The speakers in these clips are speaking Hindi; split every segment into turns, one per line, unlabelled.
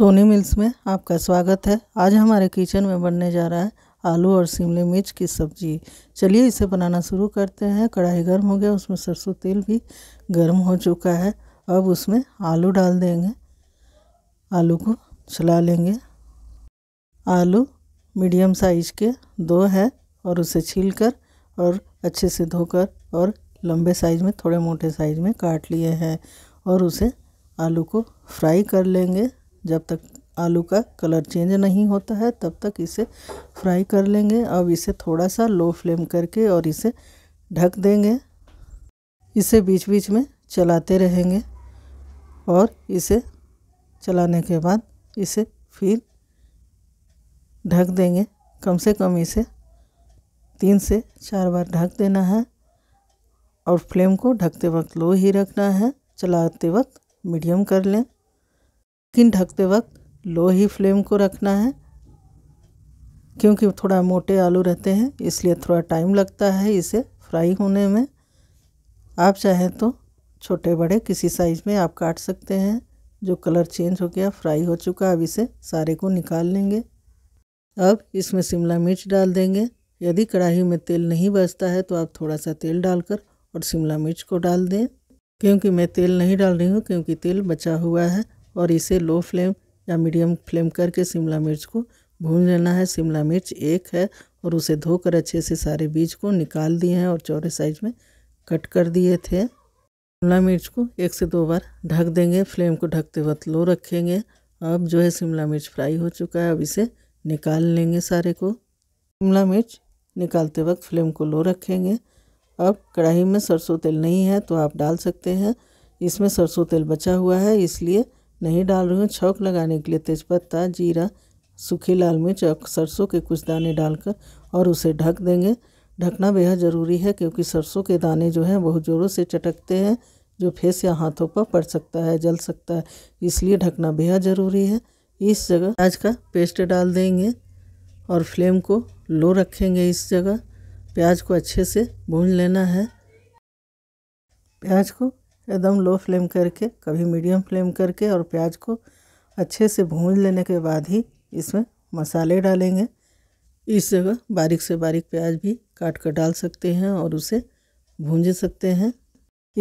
सोनी मिल्स में आपका स्वागत है आज हमारे किचन में बनने जा रहा है आलू और शिमले मिर्च की सब्जी चलिए इसे बनाना शुरू करते हैं कढ़ाई गर्म हो गया उसमें सरसों तेल भी गर्म हो चुका है अब उसमें आलू डाल देंगे आलू को चला लेंगे आलू मीडियम साइज के दो है और उसे छील कर और अच्छे से धोकर और लंबे साइज में थोड़े मोटे साइज में काट लिए हैं और उसे आलू को फ्राई कर लेंगे जब तक आलू का कलर चेंज नहीं होता है तब तक इसे फ्राई कर लेंगे अब इसे थोड़ा सा लो फ्लेम करके और इसे ढक देंगे इसे बीच बीच में चलाते रहेंगे और इसे चलाने के बाद इसे फिर ढक देंगे कम से कम इसे तीन से चार बार ढक देना है और फ्लेम को ढकते वक्त लो ही रखना है चलाते वक्त मीडियम कर लें लेकिन ढकते वक्त लो ही फ्लेम को रखना है क्योंकि थोड़ा मोटे आलू रहते हैं इसलिए थोड़ा टाइम लगता है इसे फ्राई होने में आप चाहें तो छोटे बड़े किसी साइज़ में आप काट सकते हैं जो कलर चेंज हो गया फ्राई हो चुका अब इसे सारे को निकाल लेंगे अब इसमें शिमला मिर्च डाल देंगे यदि कढ़ाई में तेल नहीं बचता है तो आप थोड़ा सा तेल डालकर और शिमला मिर्च को डाल दें क्योंकि मैं तेल नहीं डाल रही हूँ क्योंकि तेल बचा हुआ है और इसे लो फ्लेम या मीडियम फ्लेम करके शिमला मिर्च को भून लेना है शिमला मिर्च एक है और उसे धोकर अच्छे से सारे बीज को निकाल दिए हैं और चौड़े साइज में कट कर दिए थे शिमला मिर्च को एक से दो बार ढक देंगे फ्लेम को ढकते वक्त लो रखेंगे अब जो है शिमला मिर्च फ्राई हो चुका है अब इसे निकाल लेंगे सारे को शिमला मिर्च निकालते वक्त फ्लेम को लो रखेंगे अब कढ़ाई में सरसों तेल नहीं है तो आप डाल सकते हैं इसमें सरसों तेल बचा हुआ है इसलिए नहीं डाल रही हूँ छौक लगाने के लिए तेज़पत्ता जीरा सूखी लाल मिर्च और सरसों के कुछ दाने डालकर और उसे ढक देंगे ढकना बेहद ज़रूरी है क्योंकि सरसों के दाने जो हैं बहुत ज़ोरों से चटकते हैं जो फेस या हाथों पर पड़ सकता है जल सकता है इसलिए ढकना बेहद ज़रूरी है इस जगह प्याज का पेस्ट डाल देंगे और फ्लेम को लो रखेंगे इस जगह प्याज को अच्छे से भून लेना है प्याज को एकदम लो फ्लेम करके कभी मीडियम फ्लेम करके और प्याज को अच्छे से भून लेने के बाद ही इसमें मसाले डालेंगे इस जगह बारीक से बारीक प्याज भी काट कर डाल सकते हैं और उसे भूंज सकते हैं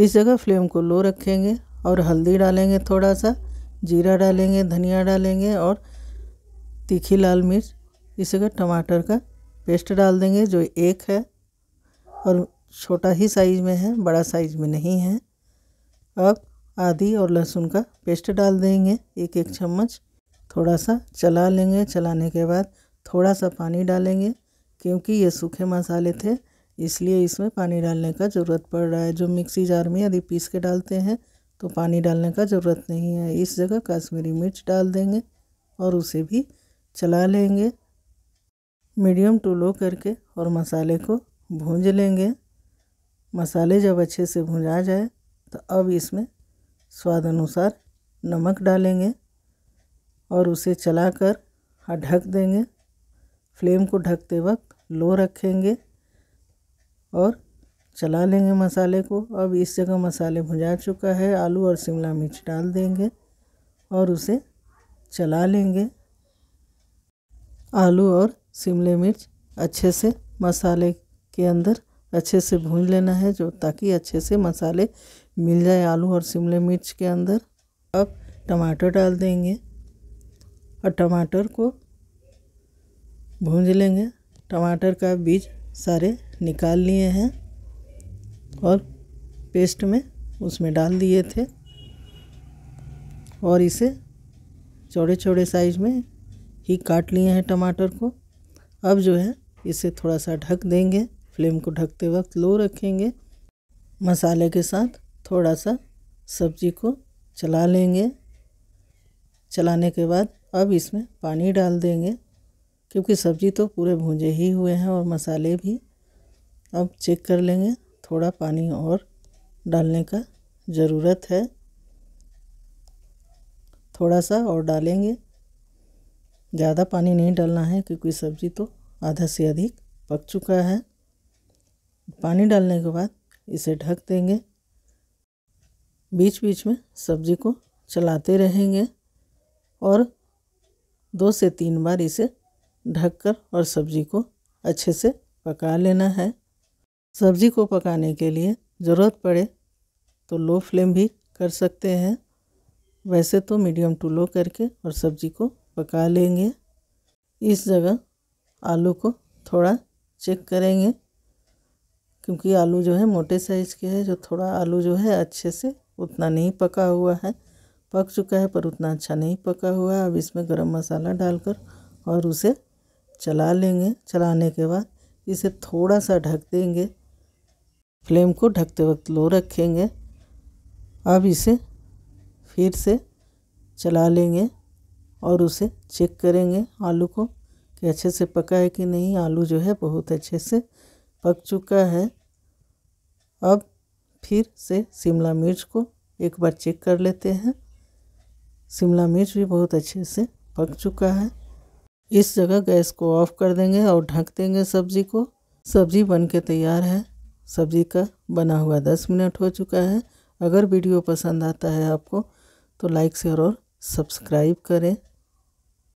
इस जगह फ्लेम को लो रखेंगे और हल्दी डालेंगे थोड़ा सा जीरा डालेंगे धनिया डालेंगे और तीखी लाल मिर्च इस जगह टमाटर का पेस्ट डाल देंगे जो एक है और छोटा ही साइज़ में है बड़ा साइज़ में नहीं है अब आधी और लहसुन का पेस्ट डाल देंगे एक एक चम्मच थोड़ा सा चला लेंगे चलाने के बाद थोड़ा सा पानी डालेंगे क्योंकि ये सूखे मसाले थे इसलिए इसमें पानी डालने का ज़रूरत पड़ रहा है जो मिक्सी जार में यदि पीस के डालते हैं तो पानी डालने का ज़रूरत नहीं है इस जगह कश्मीरी मिर्च डाल देंगे और उसे भी चला लेंगे मीडियम टू लो करके और मसाले को भूंज लेंगे मसाले जब अच्छे से भूंजा जाए तो अब इसमें स्वाद अनुसार नमक डालेंगे और उसे चलाकर हाँ ढक देंगे फ्लेम को ढकते वक्त लो रखेंगे और चला लेंगे मसाले को अब इस जगह मसाले भुजा चुका है आलू और शिमला मिर्च डाल देंगे और उसे चला लेंगे आलू और शिमले मिर्च अच्छे से मसाले के अंदर अच्छे से भून लेना है जो ताकि अच्छे से मसाले मिल जाए आलू और शिमला मिर्च के अंदर अब टमाटर डाल देंगे और टमाटर को भूंज लेंगे टमाटर का बीज सारे निकाल लिए हैं और पेस्ट में उसमें डाल दिए थे और इसे चौड़े चौड़े साइज़ में ही काट लिए हैं टमाटर को अब जो है इसे थोड़ा सा ढक देंगे फ्लेम को ढकते वक्त लो रखेंगे मसाले के साथ थोड़ा सा सब्जी को चला लेंगे चलाने के बाद अब इसमें पानी डाल देंगे क्योंकि सब्जी तो पूरे भूंजे ही हुए हैं और मसाले भी अब चेक कर लेंगे थोड़ा पानी और डालने का ज़रूरत है थोड़ा सा और डालेंगे ज़्यादा पानी नहीं डालना है क्योंकि सब्ज़ी तो आधा से अधिक पक चुका है पानी डालने के बाद इसे ढक देंगे बीच बीच में सब्ज़ी को चलाते रहेंगे और दो से तीन बार इसे ढककर और सब्ज़ी को अच्छे से पका लेना है सब्ज़ी को पकाने के लिए ज़रूरत पड़े तो लो फ्लेम भी कर सकते हैं वैसे तो मीडियम टू लो करके और सब्ज़ी को पका लेंगे इस जगह आलू को थोड़ा चेक करेंगे क्योंकि आलू जो है मोटे साइज़ के है जो थोड़ा आलू जो है अच्छे से उतना नहीं पका हुआ है पक चुका है पर उतना अच्छा नहीं पका हुआ है अब इसमें गरम मसाला डालकर और उसे चला लेंगे चलाने के बाद इसे थोड़ा सा ढक देंगे फ्लेम को ढकते वक्त लो रखेंगे अब इसे फिर से चला लेंगे और उसे चेक करेंगे आलू को कि अच्छे से पका है कि नहीं आलू जो है बहुत अच्छे से पक चुका है अब फिर से शिमला मिर्च को एक बार चेक कर लेते हैं शिमला मिर्च भी बहुत अच्छे से पक चुका है इस जगह गैस को ऑफ कर देंगे और ढक देंगे सब्ज़ी को सब्ज़ी बन के तैयार है सब्ज़ी का बना हुआ दस मिनट हो चुका है अगर वीडियो पसंद आता है आपको तो लाइक शेयर और सब्सक्राइब करें